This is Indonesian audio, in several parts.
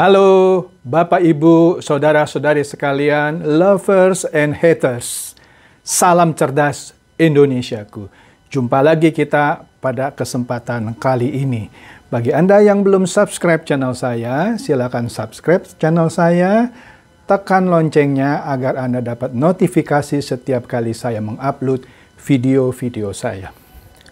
Halo Bapak Ibu, Saudara-saudari sekalian, lovers and haters. Salam cerdas Indonesiaku. Jumpa lagi kita pada kesempatan kali ini. Bagi Anda yang belum subscribe channel saya, silakan subscribe channel saya. Tekan loncengnya agar Anda dapat notifikasi setiap kali saya mengupload video-video saya.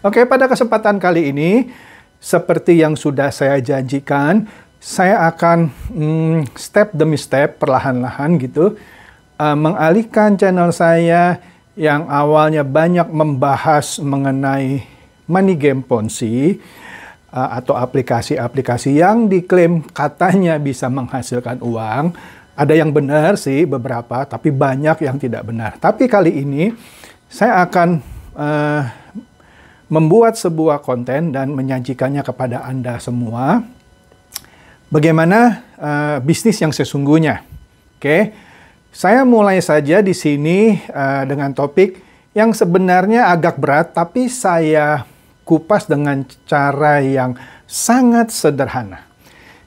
Oke, pada kesempatan kali ini, seperti yang sudah saya janjikan, saya akan hmm, step demi step perlahan-lahan gitu uh, mengalihkan channel saya yang awalnya banyak membahas mengenai money game ponzi uh, atau aplikasi-aplikasi yang diklaim katanya bisa menghasilkan uang. Ada yang benar sih beberapa, tapi banyak yang tidak benar. Tapi kali ini saya akan uh, membuat sebuah konten dan menyajikannya kepada Anda semua bagaimana uh, bisnis yang sesungguhnya. Oke, okay? saya mulai saja di sini uh, dengan topik yang sebenarnya agak berat, tapi saya kupas dengan cara yang sangat sederhana.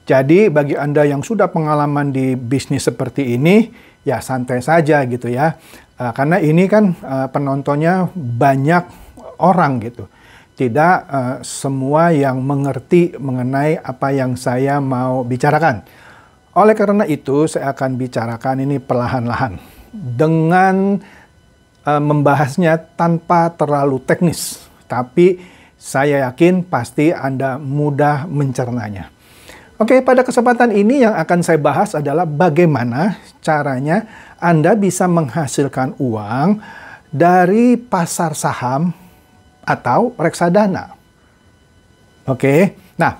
Jadi bagi Anda yang sudah pengalaman di bisnis seperti ini, ya santai saja gitu ya. Uh, karena ini kan uh, penontonnya banyak orang gitu tidak uh, semua yang mengerti mengenai apa yang saya mau bicarakan. Oleh karena itu, saya akan bicarakan ini perlahan-lahan dengan uh, membahasnya tanpa terlalu teknis, tapi saya yakin pasti Anda mudah mencernanya. Oke, pada kesempatan ini yang akan saya bahas adalah bagaimana caranya Anda bisa menghasilkan uang dari pasar saham atau reksadana. Oke, nah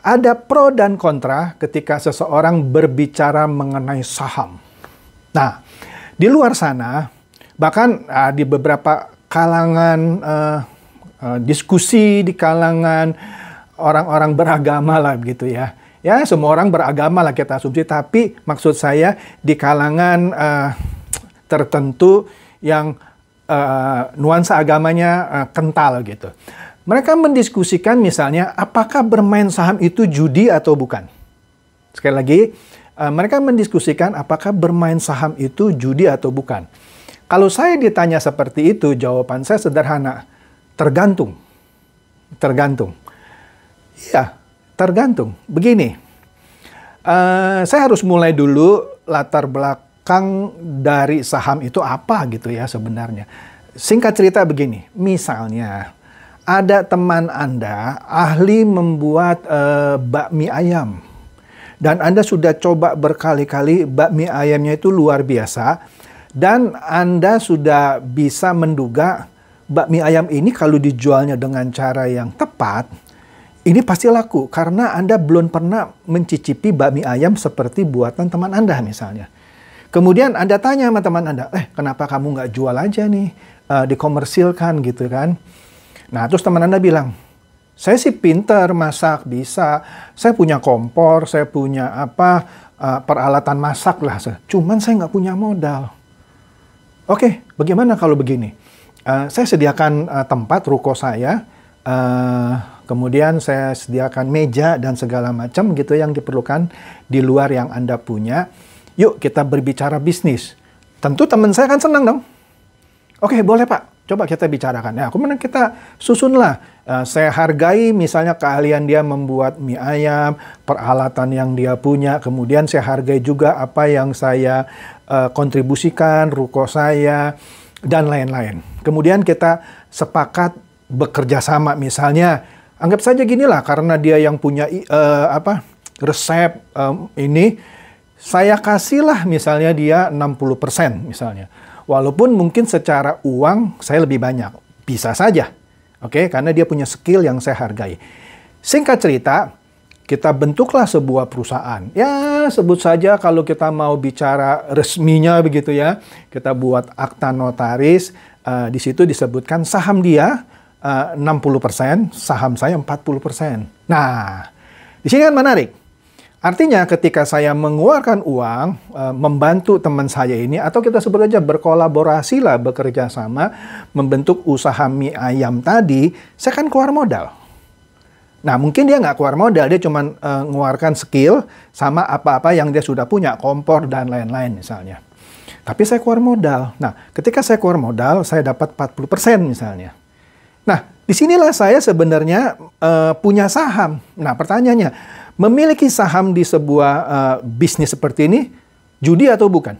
ada pro dan kontra ketika seseorang berbicara mengenai saham. Nah, di luar sana, bahkan uh, di beberapa kalangan uh, uh, diskusi, di kalangan orang-orang beragama lah gitu ya. Ya, semua orang beragama lah kita asumsi, tapi maksud saya di kalangan uh, tertentu yang Eh, nuansa agamanya uh, kental gitu. Mereka mendiskusikan misalnya apakah bermain saham itu judi atau bukan. Sekali lagi, uh, mereka mendiskusikan apakah bermain saham itu judi atau bukan. Kalau saya ditanya seperti itu, jawaban saya sederhana, tergantung. Tergantung. ya tergantung. Begini, uh, saya harus mulai dulu latar belakang belakang dari saham itu apa gitu ya sebenarnya. Singkat cerita begini, misalnya ada teman Anda ahli membuat uh, bakmi ayam. Dan Anda sudah coba berkali-kali bakmi ayamnya itu luar biasa dan Anda sudah bisa menduga bakmi ayam ini kalau dijualnya dengan cara yang tepat ini pasti laku karena Anda belum pernah mencicipi bakmi ayam seperti buatan teman Anda misalnya. Kemudian Anda tanya sama teman Anda, eh kenapa kamu nggak jual aja nih, uh, dikomersilkan gitu kan. Nah terus teman Anda bilang, saya sih pinter masak, bisa, saya punya kompor, saya punya apa, uh, peralatan masak lah, cuman saya nggak punya modal. Oke, okay, bagaimana kalau begini? Uh, saya sediakan uh, tempat ruko saya, uh, kemudian saya sediakan meja dan segala macam gitu yang diperlukan di luar yang Anda punya yuk kita berbicara bisnis. Tentu teman saya kan senang dong. Oke, boleh Pak. Coba kita bicarakan. Ya, kemudian kita susunlah. Eh, saya hargai misalnya keahlian dia membuat mie ayam, peralatan yang dia punya. Kemudian saya hargai juga apa yang saya eh, kontribusikan, ruko saya, dan lain-lain. Kemudian kita sepakat bekerja sama. Misalnya, anggap saja ginilah karena dia yang punya uh, apa resep um, ini saya kasihlah misalnya dia 60% misalnya. Walaupun mungkin secara uang saya lebih banyak. Bisa saja. Oke, okay? karena dia punya skill yang saya hargai. Singkat cerita, kita bentuklah sebuah perusahaan. Ya, sebut saja kalau kita mau bicara resminya begitu ya, kita buat akta notaris, uh, di situ disebutkan saham dia eh, uh, 60%, saham saya 40%. Nah, di sini kan menarik. Artinya ketika saya mengeluarkan uang, eh, membantu teman saya ini, atau kita sebut aja berkolaborasi lah, bekerja sama, membentuk usaha mie ayam tadi, saya kan keluar modal. Nah mungkin dia nggak keluar modal, dia cuma mengeluarkan eh, skill sama apa-apa yang dia sudah punya, kompor dan lain-lain misalnya. Tapi saya keluar modal. Nah ketika saya keluar modal, saya dapat 40% misalnya. Nah disinilah saya sebenarnya e, punya saham. Nah pertanyaannya, memiliki saham di sebuah uh, bisnis seperti ini judi atau bukan?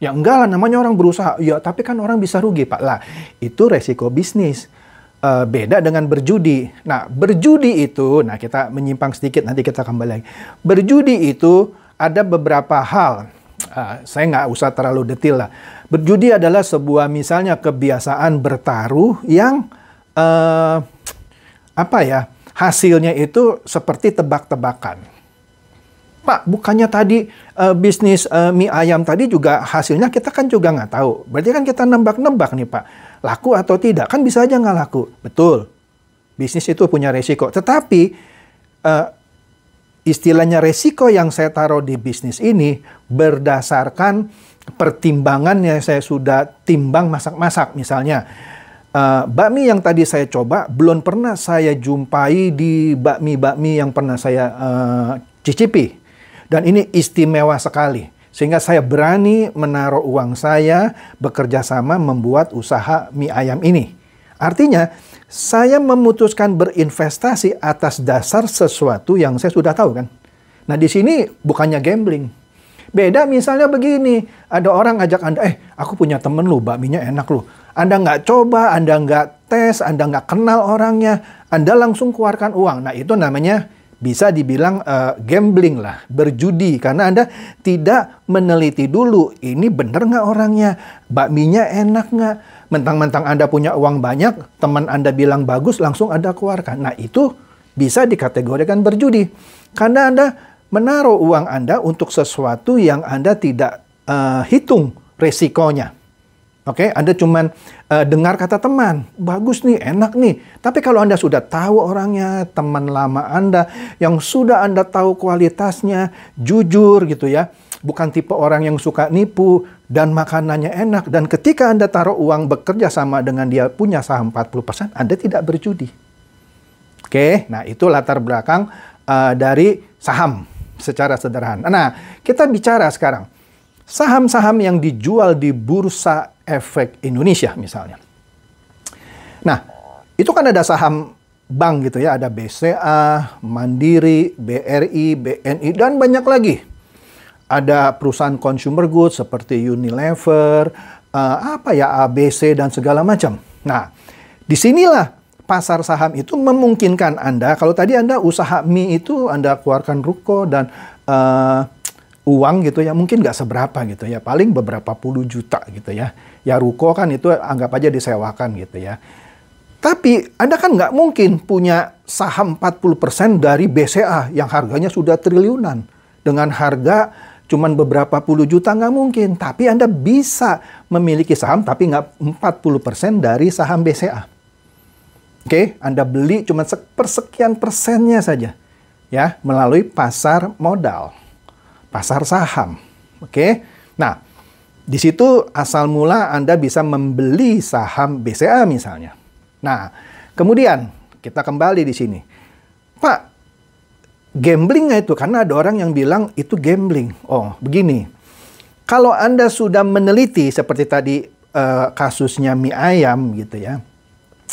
Ya enggak lah, namanya orang berusaha. Ya, tapi kan orang bisa rugi, Pak. Lah, itu resiko bisnis. Uh, beda dengan berjudi. Nah, berjudi itu, nah kita menyimpang sedikit, nanti kita kembali lagi. Berjudi itu ada beberapa hal. Uh, saya nggak usah terlalu detail lah. Berjudi adalah sebuah misalnya kebiasaan bertaruh yang uh, apa ya? hasilnya itu seperti tebak-tebakan. Pak, bukannya tadi uh, bisnis uh, mie ayam tadi juga hasilnya kita kan juga nggak tahu. Berarti kan kita nembak-nembak nih Pak, laku atau tidak. Kan bisa aja nggak laku. Betul, bisnis itu punya resiko. Tetapi uh, istilahnya resiko yang saya taruh di bisnis ini berdasarkan pertimbangan yang saya sudah timbang masak-masak misalnya uh, bakmi yang tadi saya coba belum pernah saya jumpai di bakmi-bakmi yang pernah saya uh, cicipi. Dan ini istimewa sekali. Sehingga saya berani menaruh uang saya bekerja sama membuat usaha mie ayam ini. Artinya, saya memutuskan berinvestasi atas dasar sesuatu yang saya sudah tahu kan. Nah, di sini bukannya gambling. Beda misalnya begini, ada orang ngajak Anda, eh aku punya temen lu, bakminya enak lu anda nggak coba, Anda nggak tes, Anda nggak kenal orangnya, Anda langsung keluarkan uang. Nah itu namanya bisa dibilang uh, gambling lah, berjudi karena Anda tidak meneliti dulu ini bener nggak orangnya, bakminya enak nggak, mentang-mentang Anda punya uang banyak, teman Anda bilang bagus, langsung Anda keluarkan. Nah itu bisa dikategorikan berjudi karena Anda menaruh uang Anda untuk sesuatu yang Anda tidak uh, hitung resikonya. Oke, okay? Anda cuman uh, dengar kata teman, bagus nih, enak nih. Tapi kalau Anda sudah tahu orangnya, teman lama Anda yang sudah Anda tahu kualitasnya, jujur gitu ya. Bukan tipe orang yang suka nipu dan makanannya enak dan ketika Anda taruh uang bekerja sama dengan dia punya saham 40%, Anda tidak berjudi. Oke, okay? nah itu latar belakang uh, dari saham secara sederhana. Nah, kita bicara sekarang saham-saham yang dijual di bursa efek Indonesia misalnya. Nah, itu kan ada saham bank gitu ya, ada BCA, Mandiri, BRI, BNI, dan banyak lagi. Ada perusahaan consumer goods seperti Unilever, uh, apa ya ABC dan segala macam. Nah, disinilah pasar saham itu memungkinkan Anda, kalau tadi Anda usaha mie itu Anda keluarkan ruko dan uh, uang gitu ya mungkin nggak seberapa gitu ya paling beberapa puluh juta gitu ya ya ruko kan itu anggap aja disewakan gitu ya tapi Anda kan nggak mungkin punya saham 40% dari BCA yang harganya sudah triliunan. Dengan harga cuman beberapa puluh juta nggak mungkin. Tapi Anda bisa memiliki saham tapi nggak 40% dari saham BCA. Oke, okay? Anda beli cuma sepersekian persennya saja. Ya, melalui pasar modal pasar saham. Oke. Okay? Nah, di situ asal mula Anda bisa membeli saham BCA misalnya. Nah, kemudian kita kembali di sini. Pak, gambling itu? Karena ada orang yang bilang itu gambling. Oh, begini. Kalau Anda sudah meneliti seperti tadi uh, kasusnya mie ayam gitu ya.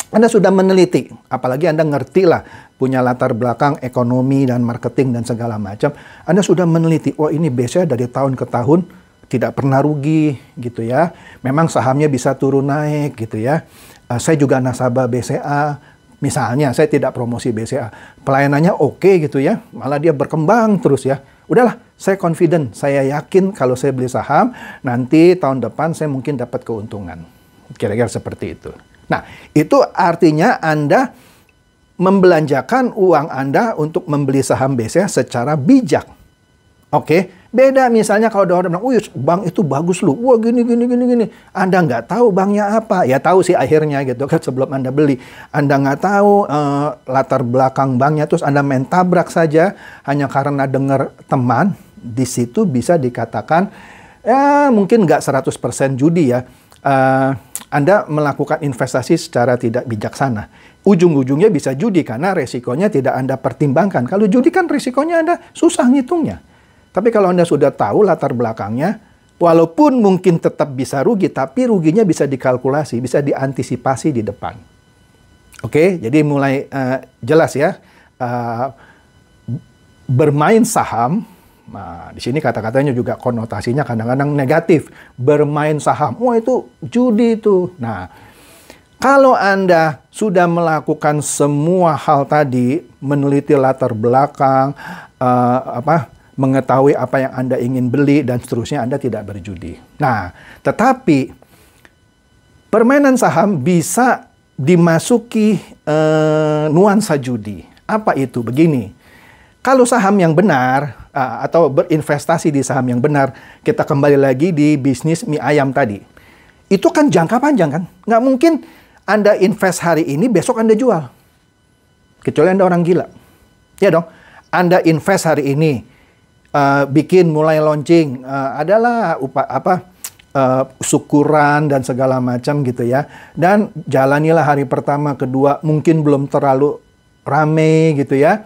Anda sudah meneliti, apalagi Anda ngerti lah punya latar belakang ekonomi dan marketing dan segala macam, Anda sudah meneliti, oh ini biasanya dari tahun ke tahun tidak pernah rugi gitu ya. Memang sahamnya bisa turun naik gitu ya. Uh, saya juga nasabah BCA, misalnya saya tidak promosi BCA. Pelayanannya oke okay, gitu ya, malah dia berkembang terus ya. Udahlah, saya confident, saya yakin kalau saya beli saham, nanti tahun depan saya mungkin dapat keuntungan. Kira-kira seperti itu. Nah, itu artinya Anda membelanjakan uang Anda untuk membeli saham BCA secara bijak. Oke, okay? beda misalnya kalau ada orang bilang, "Wih, bank itu bagus lu. Wah, gini gini gini gini." Anda nggak tahu banknya apa. Ya tahu sih akhirnya gitu kan sebelum Anda beli. Anda nggak tahu uh, latar belakang banknya terus Anda main tabrak saja hanya karena dengar teman, di situ bisa dikatakan ya mungkin nggak 100% judi ya uh, Anda melakukan investasi secara tidak bijaksana. Ujung-ujungnya bisa judi karena resikonya tidak Anda pertimbangkan. Kalau judi kan resikonya Anda susah ngitungnya. Tapi kalau Anda sudah tahu latar belakangnya, walaupun mungkin tetap bisa rugi, tapi ruginya bisa dikalkulasi, bisa diantisipasi di depan. Oke, jadi mulai uh, jelas ya. Uh, bermain saham Nah, di sini kata-katanya juga konotasinya kadang-kadang negatif. Bermain saham, wah itu judi itu. Nah, kalau Anda sudah melakukan semua hal tadi, meneliti latar belakang, uh, apa mengetahui apa yang Anda ingin beli dan seterusnya Anda tidak berjudi. Nah, tetapi permainan saham bisa dimasuki uh, nuansa judi. Apa itu? Begini. Kalau saham yang benar atau berinvestasi di saham yang benar, kita kembali lagi di bisnis mie ayam tadi. Itu kan jangka panjang kan? Nggak mungkin Anda invest hari ini, besok Anda jual. Kecuali Anda orang gila. Ya dong, Anda invest hari ini, uh, bikin mulai launching, uh, adalah upa, apa, uh, syukuran dan segala macam gitu ya. Dan jalanilah hari pertama, kedua, mungkin belum terlalu rame gitu ya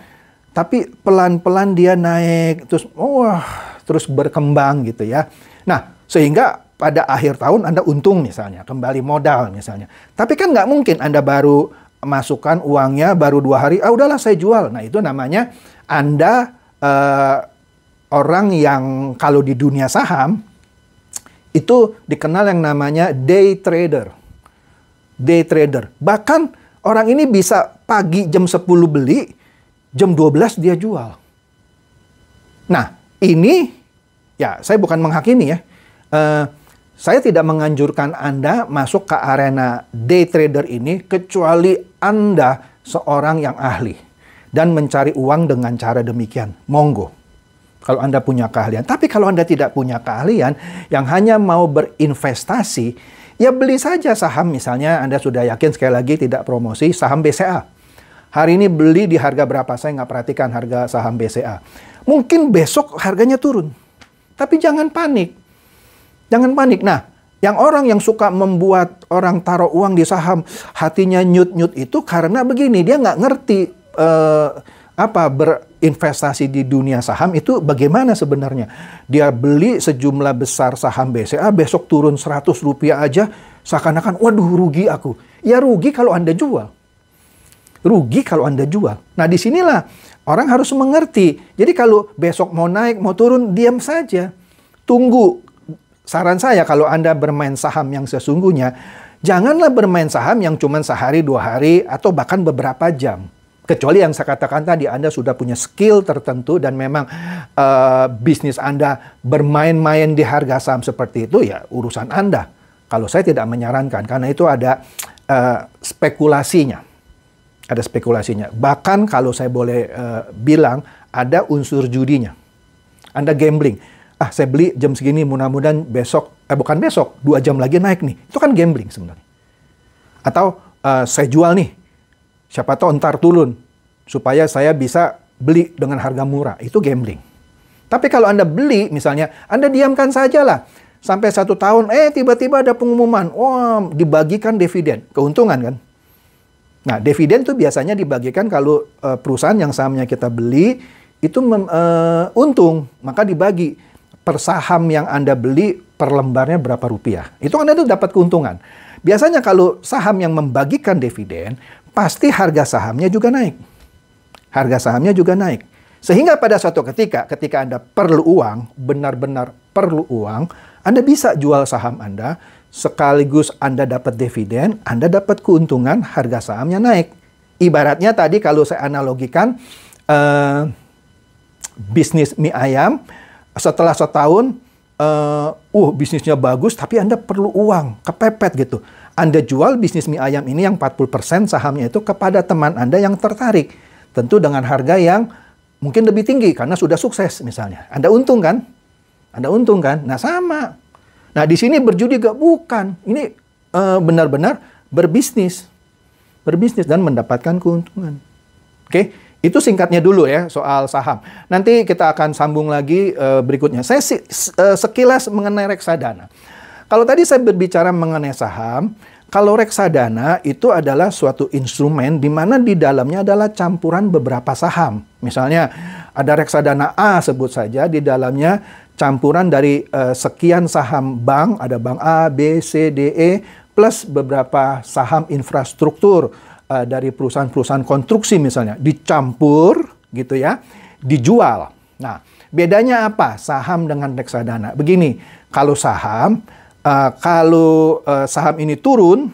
tapi pelan-pelan dia naik terus wah terus berkembang gitu ya. Nah, sehingga pada akhir tahun Anda untung misalnya, kembali modal misalnya. Tapi kan nggak mungkin Anda baru masukkan uangnya baru dua hari, ah udahlah saya jual. Nah itu namanya Anda eh, orang yang kalau di dunia saham itu dikenal yang namanya day trader. Day trader. Bahkan orang ini bisa pagi jam 10 beli, jam 12 dia jual. Nah, ini ya saya bukan menghakimi ya. Uh, saya tidak menganjurkan Anda masuk ke arena day trader ini kecuali Anda seorang yang ahli dan mencari uang dengan cara demikian. Monggo. Kalau Anda punya keahlian. Tapi kalau Anda tidak punya keahlian yang hanya mau berinvestasi, ya beli saja saham misalnya Anda sudah yakin sekali lagi tidak promosi saham BCA Hari ini beli di harga berapa? Saya nggak perhatikan harga saham BCA. Mungkin besok harganya turun. Tapi jangan panik. Jangan panik. Nah, yang orang yang suka membuat orang taruh uang di saham, hatinya nyut-nyut itu karena begini, dia nggak ngerti eh, apa berinvestasi di dunia saham itu bagaimana sebenarnya. Dia beli sejumlah besar saham BCA, besok turun 100 rupiah aja, seakan-akan waduh rugi aku. Ya rugi kalau Anda jual rugi kalau Anda jual. Nah, disinilah orang harus mengerti. Jadi kalau besok mau naik, mau turun, diam saja. Tunggu. Saran saya kalau Anda bermain saham yang sesungguhnya, janganlah bermain saham yang cuma sehari, dua hari, atau bahkan beberapa jam. Kecuali yang saya katakan tadi, Anda sudah punya skill tertentu dan memang uh, bisnis Anda bermain-main di harga saham seperti itu, ya urusan Anda. Kalau saya tidak menyarankan, karena itu ada uh, spekulasinya. Ada spekulasinya. Bahkan kalau saya boleh uh, bilang, ada unsur judinya. Anda gambling. Ah, saya beli jam segini, mudah-mudahan besok, eh bukan besok, dua jam lagi naik nih. Itu kan gambling sebenarnya. Atau uh, saya jual nih, siapa tahu ntar turun, supaya saya bisa beli dengan harga murah. Itu gambling. Tapi kalau Anda beli, misalnya, Anda diamkan saja lah Sampai satu tahun, eh tiba-tiba ada pengumuman, Wah dibagikan dividen. Keuntungan kan? Nah, dividen itu biasanya dibagikan kalau uh, perusahaan yang sahamnya kita beli itu mem, eh, untung, maka dibagi per saham yang Anda beli per lembarnya berapa rupiah. Itu kan Anda tuh dapat keuntungan. Biasanya kalau saham yang membagikan dividen, pasti harga sahamnya juga naik. Harga sahamnya juga naik. Sehingga pada suatu ketika, ketika Anda perlu uang, benar-benar perlu uang, Anda bisa jual saham Anda, sekaligus Anda dapat dividen, Anda dapat keuntungan, harga sahamnya naik. Ibaratnya tadi kalau saya analogikan eh, bisnis mie ayam, setelah setahun, eh, uh bisnisnya bagus, tapi Anda perlu uang, kepepet gitu. Anda jual bisnis mie ayam ini yang 40% sahamnya itu kepada teman Anda yang tertarik. Tentu dengan harga yang mungkin lebih tinggi karena sudah sukses misalnya. Anda untung kan? Anda untung kan? Nah sama, Nah, di sini berjudi gak? Bukan. Ini eh, benar-benar uh, berbisnis. Berbisnis dan mendapatkan keuntungan. Oke, okay? itu singkatnya dulu ya soal saham. Nanti kita akan sambung lagi uh, berikutnya. Saya si, uh, sekilas mengenai reksadana. Kalau tadi saya berbicara mengenai saham, kalau reksadana itu adalah suatu instrumen di mana di dalamnya adalah campuran beberapa saham. Misalnya ada reksadana A sebut saja di dalamnya campuran dari uh, sekian saham bank, ada bank A, B, C, D, E, plus beberapa saham infrastruktur uh, dari perusahaan-perusahaan konstruksi misalnya, dicampur gitu ya, dijual. Nah, bedanya apa saham dengan reksadana? Begini, kalau saham, uh, kalau uh, saham ini turun,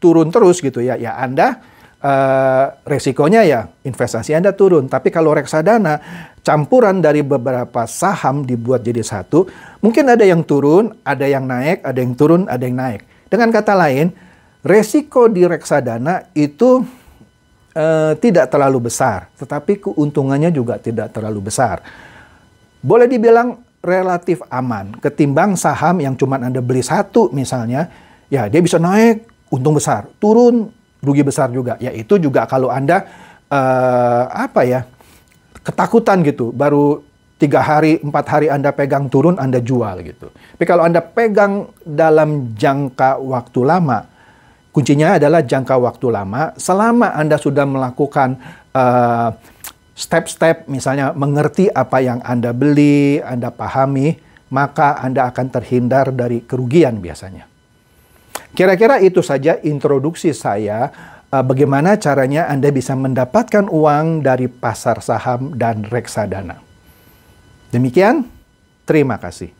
turun terus gitu ya, ya Anda Uh, resikonya ya investasi Anda turun. Tapi kalau reksadana, campuran dari beberapa saham dibuat jadi satu, mungkin ada yang turun, ada yang naik, ada yang turun, ada yang naik. Dengan kata lain, resiko di reksadana itu uh, tidak terlalu besar, tetapi keuntungannya juga tidak terlalu besar. Boleh dibilang relatif aman ketimbang saham yang cuma Anda beli satu misalnya, ya dia bisa naik untung besar, turun rugi besar juga. Yaitu juga kalau Anda uh, apa ya ketakutan gitu, baru tiga hari, empat hari Anda pegang turun, Anda jual gitu. Tapi kalau Anda pegang dalam jangka waktu lama, kuncinya adalah jangka waktu lama. Selama Anda sudah melakukan step eh, step-step, misalnya mengerti apa yang Anda beli, Anda pahami, maka Anda akan terhindar dari kerugian biasanya. Kira-kira itu saja introduksi saya eh, bagaimana caranya Anda bisa mendapatkan uang dari pasar saham dan reksadana. Demikian, terima kasih.